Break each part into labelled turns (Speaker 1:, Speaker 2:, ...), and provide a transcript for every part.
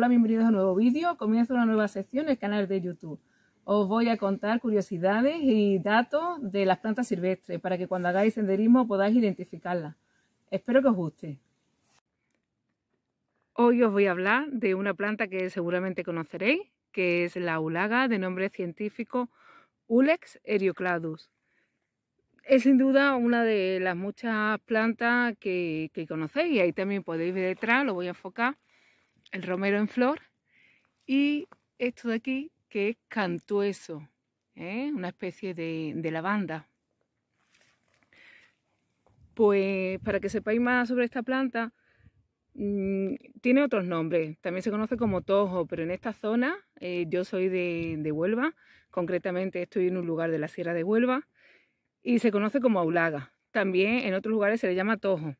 Speaker 1: Hola, bienvenidos a un nuevo vídeo. Comienza una nueva sección en el canal de YouTube. Os voy a contar curiosidades y datos de las plantas silvestres para que cuando hagáis senderismo podáis identificarlas. Espero que os guste. Hoy os voy a hablar de una planta que seguramente conoceréis, que es la ulaga de nombre científico Ulex eriocladus. Es sin duda una de las muchas plantas que, que conocéis y ahí también podéis ver detrás, lo voy a enfocar el romero en flor y esto de aquí que es cantueso, ¿eh? una especie de, de lavanda. Pues para que sepáis más sobre esta planta, mm, tiene otros nombres, también se conoce como tojo, pero en esta zona, eh, yo soy de, de, Huelva, concretamente estoy en un lugar de la Sierra de Huelva, y se conoce como aulaga. También en otros lugares se le llama tojo.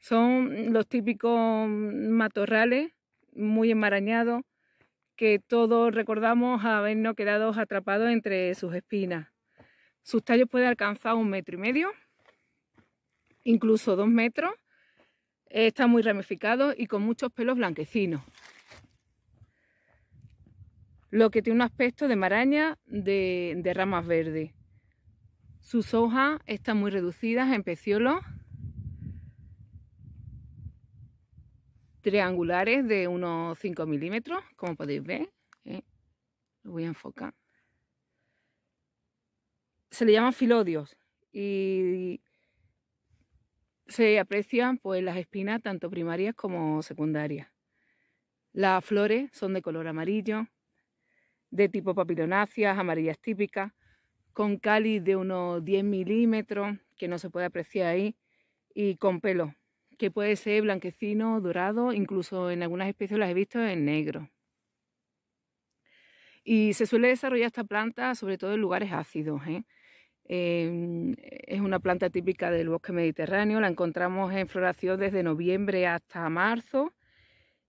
Speaker 1: Son los típicos matorrales muy enmarañado, que todos recordamos habernos quedado atrapados entre sus espinas. Sus tallos pueden alcanzar un metro y medio, incluso dos metros. Está muy ramificado y con muchos pelos blanquecinos. Lo que tiene un aspecto de maraña de, ramas verdes. Sus hojas están muy reducidas en peciolos triangulares de unos 5 milímetros, como podéis ver. ¿eh? Lo voy a enfocar. Se le llaman filodios y se aprecian pues, las espinas tanto primarias como secundarias. Las flores son de color amarillo, de tipo papilonáceas, amarillas típicas, con cáliz de unos 10 milímetros, que no se puede apreciar ahí, y con pelo que puede ser blanquecino, dorado, incluso en algunas especies las he visto en negro. Y se suele desarrollar esta planta sobre todo en lugares ácidos. ¿eh? Em, es una planta típica del bosque mediterráneo, la encontramos en floración desde noviembre hasta marzo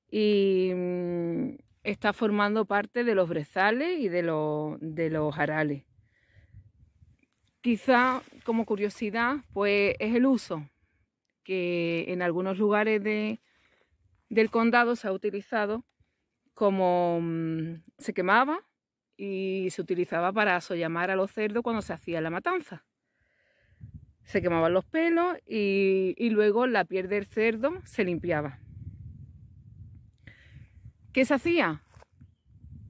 Speaker 1: y mm, está formando parte de los brezales y de los, de los arales. Quizá como curiosidad, pues es el uso que en algunos lugares del condado se ha utilizado como mm, se quemaba y se utilizaba para llamar a los cerdos cuando se hacía la matanza. Se quemaban los pelos y, y luego la piel del cerdo se limpiaba. ¿Qué se hacía?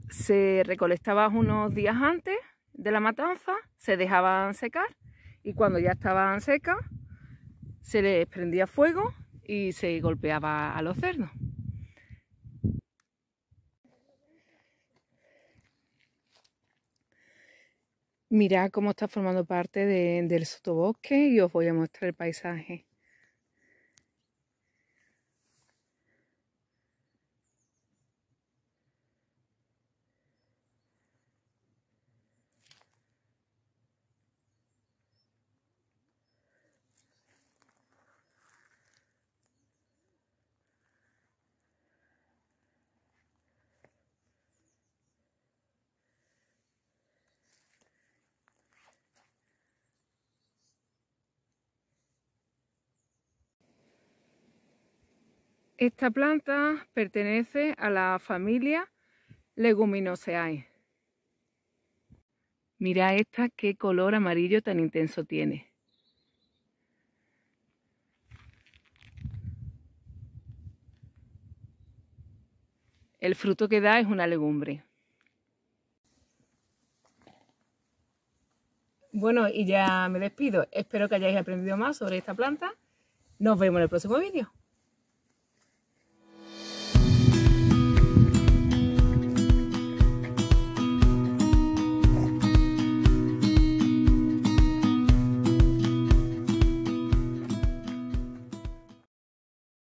Speaker 1: Se recolectaba unos días antes de la matanza, se dejaban secar y cuando ya estaban secas se le prendía fuego y se golpeaba a los cerdos. Mirad cómo está formando parte del sotobosque y os voy a mostrar el paisaje. Esta planta pertenece a la familia Leguminosae. Mira esta, qué color amarillo tan intenso tiene. El fruto que da es una legumbre. Bueno, y ya me despido. Espero que hayáis aprendido más sobre esta planta. Nos vemos en el próximo vídeo.